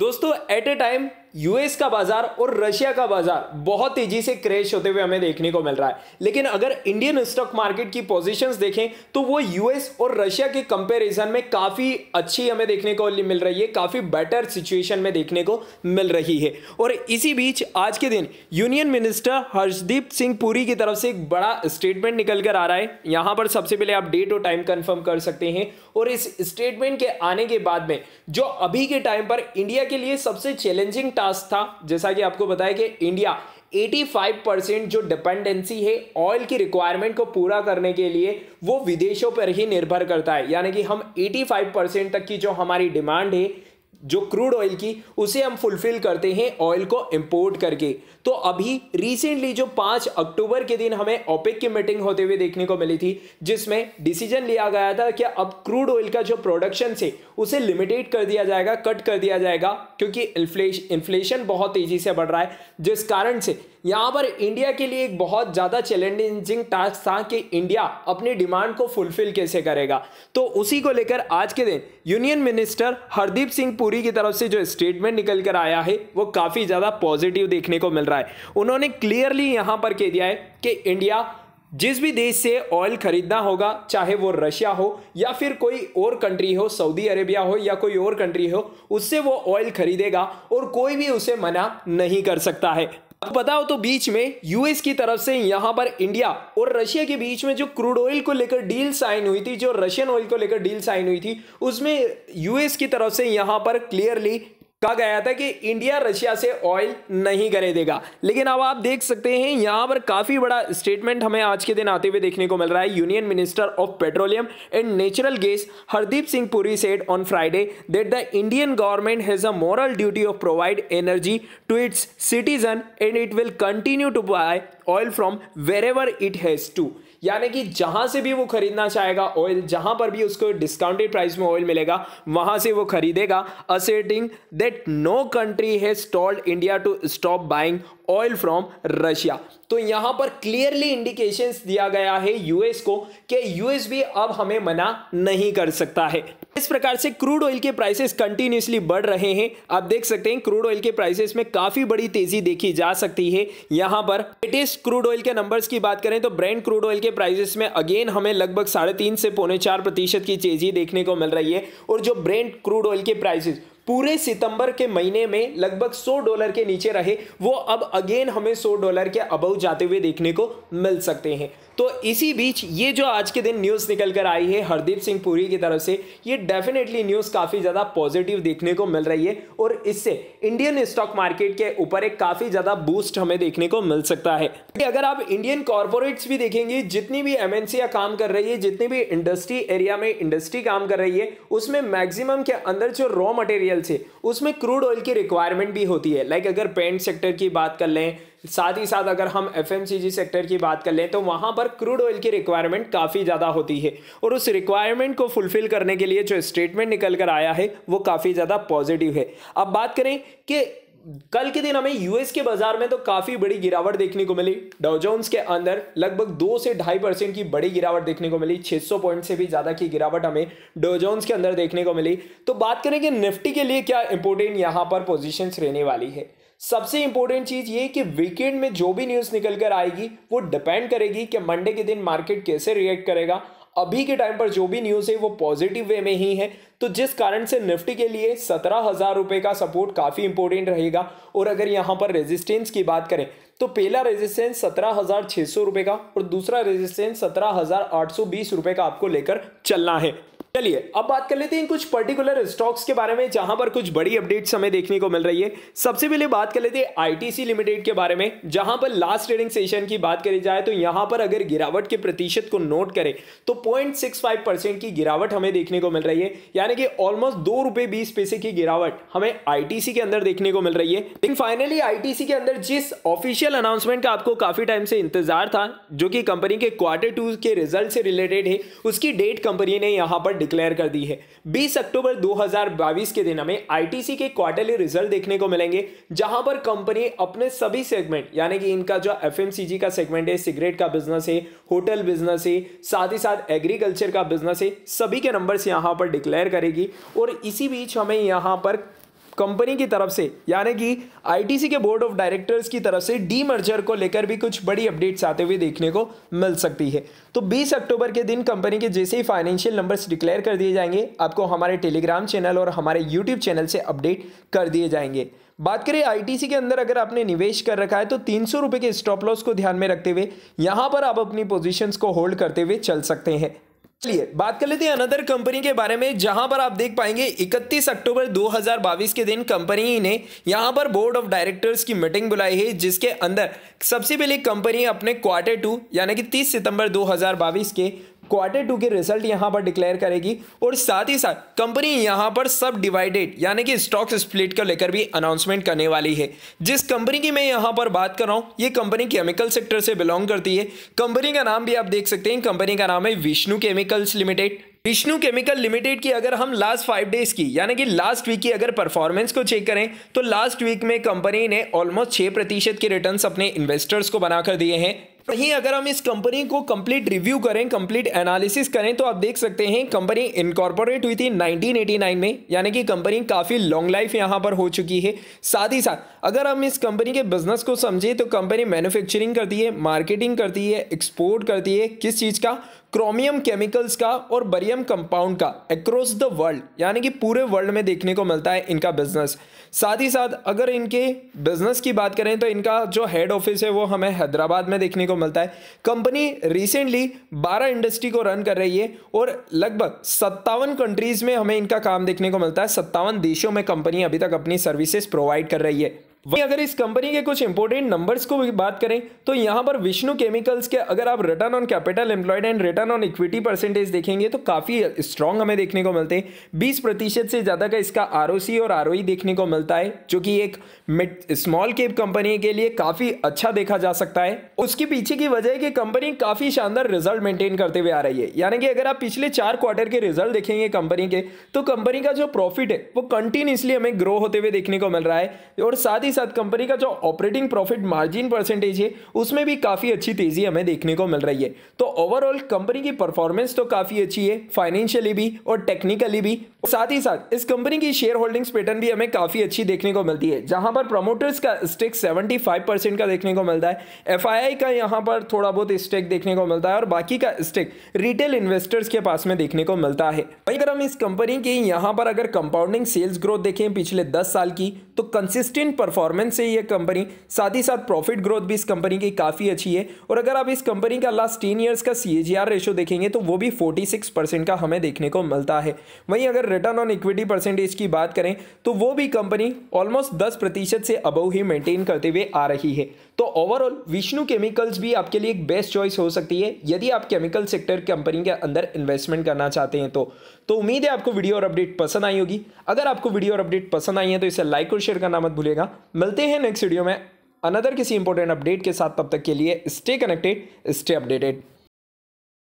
दोस्तों एट ए time US का बाजार और रशिया का बाजार बहुत तेजी से क्रैश होते हुए हमें देखने को मिल रहा है लेकिन अगर इंडियन स्टॉक मार्केट की पोजीशंस देखें तो वो यूएस और रशिया के कंपैरिजन में काफी अच्छी हमें देखने को मिल रही है काफी बेटर सिचुएशन में देखने को मिल रही है और इसी बीच आज के दिन यूनियन मिनिस्टर हर्षदीप सिंह पुरी की तरफ से एक बड़ा स्टेटमेंट निकल कर आ रहा है यहां पर सबसे पहले आप डेट और टाइम कन्फर्म कर सकते हैं और इस स्टेटमेंट के आने के बाद में जो अभी के टाइम पर इंडिया के लिए सबसे चैलेंजिंग टास्क था जैसा कि आपको बताया कि इंडिया 85 परसेंट जो डिपेंडेंसी है ऑयल की रिक्वायरमेंट को पूरा करने के लिए वो विदेशों पर ही निर्भर करता है यानी कि हम 85 परसेंट तक की जो हमारी डिमांड है जो क्रूड ऑयल की उसे हम फुलफिल करते हैं ऑयल को इंपोर्ट करके तो अभी रिसेंटली जो पांच अक्टूबर के दिन हमें ओपेक की मीटिंग होते हुए देखने को मिली थी जिसमें डिसीजन लिया गया था कि अब क्रूड ऑयल का जो प्रोडक्शन से उसे लिमिटेड कर दिया जाएगा कट कर दिया जाएगा क्योंकि इन्फ्लेशन बहुत तेज़ी से बढ़ रहा है जिस कारण से यहाँ पर इंडिया के लिए एक बहुत ज़्यादा चैलेंजिंग टास्क था कि इंडिया अपनी डिमांड को फुलफिल कैसे करेगा तो उसी को लेकर आज के दिन यूनियन मिनिस्टर हरदीप सिंह पुरी पुरी की तरफ से जो स्टेटमेंट निकल कर आया है वो काफ़ी ज़्यादा पॉजिटिव देखने को मिल रहा है उन्होंने क्लियरली यहाँ पर कह दिया है कि इंडिया जिस भी देश से ऑयल खरीदना होगा चाहे वो रशिया हो या फिर कोई और कंट्री हो सऊदी अरेबिया हो या कोई और कंट्री हो उससे वो ऑयल खरीदेगा और कोई भी उसे मना नहीं कर सकता है अब बताओ तो बीच में यूएस की तरफ से यहां पर इंडिया और रशिया के बीच में जो क्रूड ऑयल को लेकर डील साइन हुई थी जो रशियन ऑयल को लेकर डील साइन हुई थी उसमें यूएस की तरफ से यहां पर क्लियरली कहा गया था कि इंडिया रशिया से ऑयल नहीं करे देगा लेकिन अब आप देख सकते हैं यहां पर काफ़ी बड़ा स्टेटमेंट हमें आज के दिन आते हुए देखने को मिल रहा है union minister of petroleum and natural gas Hardeep Singh Puri said on Friday that the Indian government has a moral duty of provide energy to its citizen and it will continue to buy oil from wherever it has to यानी कि जहां से भी वो खरीदना चाहेगा oil जहां पर भी उसको डिस्काउंटेड प्राइस में ऑयल मिलेगा वहां से वो खरीदेगा asserting that no country has told India to stop buying oil from Russia तो यहां पर क्लियरली इंडिकेशंस दिया गया है यूएस को कि यूएस भी अब हमें मना नहीं कर सकता है इस प्रकार से क्रूड ऑयल के प्राइसेस कंटिन्यूसली बढ़ रहे हैं आप देख सकते हैं क्रूड ऑयल के प्राइसेस में काफी बड़ी तेजी देखी जा सकती है यहां पर लेटेस्ट क्रूड ऑयल के नंबर्स की बात करें तो ब्रांड क्रूड ऑयल के प्राइसेस में अगेन हमें लगभग साढ़े तीन से पौने चार प्रतिशत की तेजी देखने को मिल रही है और जो ब्रांड क्रूड ऑयल के प्राइसेस पूरे सितंबर के महीने में लगभग 100 डॉलर के नीचे रहे वो अब अगेन हमें 100 डॉलर के अबव जाते हुए देखने को मिल सकते हैं तो इसी बीच ये जो आज के दिन न्यूज़ निकल कर आई है हरदीप सिंह पुरी की तरफ से ये डेफिनेटली न्यूज़ काफ़ी ज़्यादा पॉजिटिव देखने को मिल रही है और इससे इंडियन स्टॉक मार्केट के ऊपर एक काफ़ी ज़्यादा बूस्ट हमें देखने को मिल सकता है अगर आप इंडियन कॉरपोरेट्स भी देखेंगे जितनी भी एम काम कर रही है जितनी भी इंडस्ट्री एरिया में इंडस्ट्री काम कर रही है उसमें मैक्सिमम के अंदर जो रॉ मटेरियल मटेरियल से उसमें क्रूड ऑयल की रिक्वायरमेंट भी होती है लाइक अगर पेंट सेक्टर की बात कर लें साथ ही साथ अगर हम एफ सेक्टर की बात कर लें तो वहाँ पर क्रूड ऑयल की रिक्वायरमेंट काफ़ी ज़्यादा होती है और उस रिक्वायरमेंट को फुलफिल करने के लिए जो स्टेटमेंट निकल कर आया है वो काफ़ी ज़्यादा पॉजिटिव है अब बात करें कि कल के दिन हमें यूएस के बाजार में तो काफी बड़ी गिरावट देखने को मिली डाउजोन्स के अंदर लगभग दो से ढाई परसेंट की बड़ी गिरावट देखने को मिली 600 पॉइंट से भी ज्यादा की गिरावट हमें डाउजोन्स के अंदर देखने को मिली तो बात करें कि निफ्टी के लिए क्या इंपोर्टेंट यहां पर पोजिशन रहने वाली है सबसे इंपॉर्टेंट चीज ये कि वीकेंड में जो भी न्यूज निकल कर आएगी वो डिपेंड करेगी कि मंडे के दिन मार्केट कैसे रिएक्ट करेगा अभी के टाइम पर जो भी न्यूज़ है वो पॉजिटिव वे में ही है तो जिस कारण से निफ्टी के लिए सत्रह हज़ार रुपये का सपोर्ट काफ़ी इंपॉर्टेंट रहेगा और अगर यहाँ पर रेजिस्टेंस की बात करें तो पहला रेजिस्टेंस सत्रह हज़ार छः सौ रुपये का और दूसरा रेजिस्टेंस सत्रह हज़ार आठ सौ बीस रुपये का आपको लेकर चलना है चलिए अब बात कर लेते हैं कुछ पर्टिकुलर स्टॉक्स के बारे में जहां पर कुछ बड़ी अपडेट्स हमें देखने को मिल रही है सबसे पहले बात कर लेते हैं आईटीसी लिमिटेड के बारे में जहां पर लास्ट ट्रेडिंग सेशन की बात करी जाए तो यहां पर अगर गिरावट के प्रतिशत को नोट करें तो 0.65 परसेंट की गिरावट हमें देखने को मिल रही है यानी कि ऑलमोस्ट दो रुपए पैसे की गिरावट हमें आई के अंदर देखने को मिल रही है लेकिन फाइनली आई के अंदर जिस ऑफिशियल अनाउंसमेंट का आपको काफी टाइम से इंतजार था जो कि कंपनी के क्वार्टर टू के रिजल्ट से रिलेटेड है उसकी डेट कंपनी ने यहां पर डिक्लेयर कर दी है 20 अक्टूबर 2022 के दिन हमें आईटीसी के क्वार्टरली रिजल्ट देखने को मिलेंगे जहां पर कंपनी अपने सभी सेगमेंट यानी कि इनका जो एफ का सेगमेंट है सिगरेट का बिजनेस है होटल बिजनेस है साथ ही साथ एग्रीकल्चर का बिजनेस है सभी के नंबर्स यहां पर डिक्लेयर करेगी और इसी बीच हमें यहां पर कंपनी की तरफ से यानी कि आईटीसी के बोर्ड ऑफ डायरेक्टर्स की तरफ से डी मर्जर को लेकर भी कुछ बड़ी अपडेट्स आते हुए देखने को मिल सकती है तो 20 अक्टूबर के दिन कंपनी के जैसे ही फाइनेंशियल नंबर्स डिक्लेयर कर दिए जाएंगे आपको हमारे टेलीग्राम चैनल और हमारे यूट्यूब चैनल से अपडेट कर दिए जाएंगे बात करें आईटीसी के अंदर अगर आपने निवेश कर रखा है तो तीन सौ के स्टॉप लॉस को ध्यान में रखते हुए यहाँ पर आप अपनी पोजिशन को होल्ड करते हुए चल सकते हैं चलिए बात कर लेते हैं अनदर कंपनी के बारे में जहां पर आप देख पाएंगे 31 अक्टूबर 2022 के दिन कंपनी ने यहां पर बोर्ड ऑफ डायरेक्टर्स की मीटिंग बुलाई है जिसके अंदर सबसे पहले कंपनी अपने क्वार्टर टू यानी कि 30 सितंबर 2022 के क्वार्टर टू के रिजल्ट यहाँ पर डिक्लेयर करेगी और साथ ही साथ कंपनी यहाँ पर सब डिवाइडेड यानी कि स्टॉक स्प्लिट को लेकर भी अनाउंसमेंट करने वाली है जिस कंपनी की मैं यहां पर बात कर रहा हूं ये कंपनी केमिकल सेक्टर से बिलोंग करती है कंपनी का नाम भी आप देख सकते हैं कंपनी का नाम है Vishnu chemicals limited Vishnu chemical limited की अगर हम लास्ट फाइव डेज की यानी कि लास्ट वीक की अगर परफॉर्मेंस को चेक करें तो लास्ट वीक में कंपनी ने ऑलमोस्ट छः प्रतिशत के रिटर्न्स अपने इन्वेस्टर्स को बनाकर दिए हैं वहीं तो अगर हम इस कंपनी को कंप्लीट रिव्यू करें कंप्लीट एनालिसिस करें तो आप देख सकते हैं कंपनी इनकॉर्पोरेट हुई थी 1989 में यानी कि कंपनी काफ़ी लॉन्ग लाइफ यहाँ पर हो चुकी है साथ ही साथ अगर हम इस कंपनी के बिजनेस को समझें तो कंपनी मैन्युफैक्चरिंग करती है मार्केटिंग करती है एक्सपोर्ट करती है किस चीज़ का क्रोमियम केमिकल्स का और बरियम कंपाउंड का अक्रॉस द वर्ल्ड यानी कि पूरे वर्ल्ड में देखने को मिलता है इनका बिजनेस साथ ही साथ अगर इनके बिजनेस की बात करें तो इनका जो हेड ऑफिस है वो हमें हैदराबाद में देखने को मिलता है कंपनी रिसेंटली 12 इंडस्ट्री को रन कर रही है और लगभग सत्तावन कंट्रीज़ में हमें इनका काम देखने को मिलता है सत्तावन देशों में कंपनी अभी तक अपनी सर्विसेज प्रोवाइड कर रही है वहीं अगर इस कंपनी के कुछ इंपोर्टेंट नंबर्स को भी बात करें तो यहाँ पर विष्णु केमिकल्स के अगर आप return on capital employed and return on equity percentage देखेंगे तो काफ़ी स्ट्रॉन्ग हमें देखने को मिलते हैं बीस प्रतिशत से ज़्यादा का इसका आर और आर e देखने को मिलता है जो कि एक मिड स्मॉल केप कंपनी के लिए काफ़ी अच्छा देखा जा सकता है उसके पीछे की वजह है कि कंपनी काफ़ी शानदार रिजल्ट मेंटेन करते हुए आ रही है यानी कि अगर आप पिछले चार क्वार्टर के रिजल्ट देखेंगे कंपनी के तो कंपनी का जो प्रॉफिट है वो कंटिन्यूसली हमें ग्रो होते हुए देखने को मिल रहा है और साथ ही ही साथ कंपनी का जो ऑपरेटिंग प्रॉफिट मार्जिन परसेंटेज है उसमें भी काफ़ी अच्छी तेज़ी हमें देखने को मिल रही है तो ओवरऑल कंपनी की परफॉर्मेंस तो काफ़ी अच्छी है फाइनेंशियली भी और टेक्निकली भी साथ ही साथ इस कंपनी की शेयर होल्डिंग्स पैटर्न भी हमें काफी अच्छी देखने को मिलती है जहां पर प्रमोटर्स का स्टेक 75 परसेंट का देखने को मिलता है एफ का यहां पर थोड़ा बहुत स्टेक देखने को मिलता है और बाकी का स्टेक रिटेल इन्वेस्टर्स के पास में देखने को मिलता है वहीं अगर हम इस कंपनी की यहाँ पर अगर कंपाउंडिंग सेल्स ग्रोथ देखें पिछले दस साल की तो कंसिस्टेंट परफॉर्मेंस है ये कंपनी साथ ही साथ प्रॉफिट ग्रोथ भी इस कंपनी की काफ़ी अच्छी है और अगर आप इस कंपनी का लास्ट टेन ईयर्स का सी रेशो देखेंगे तो वो भी फोर्टी का हमें देखने को मिलता है वहीं अगर रिटर्न ऑन इक्विटी परसेंटेज की बात करें तो वो भी कंपनी ऑलमोस्ट दस प्रतिशत से अबव ही मेंटेन करते हुए आ रही है तो ओवरऑल विष्णु केमिकल्स भी आपके लिए एक बेस्ट चॉइस हो सकती है यदि आप केमिकल सेक्टर कंपनी के अंदर इन्वेस्टमेंट करना चाहते हैं तो तो उम्मीद है आपको वीडियो और अपडेट पसंद आई होगी अगर आपको वीडियो और अपडेट पसंद आई है तो इसे लाइक और शेयर करना मत भूलेगा मिलते हैं नेक्स्ट वीडियो में अनदर किसी इंपॉर्टेंट अपडेट के साथ तब तक के लिए स्टे कनेक्टेड स्टे अपडेटेड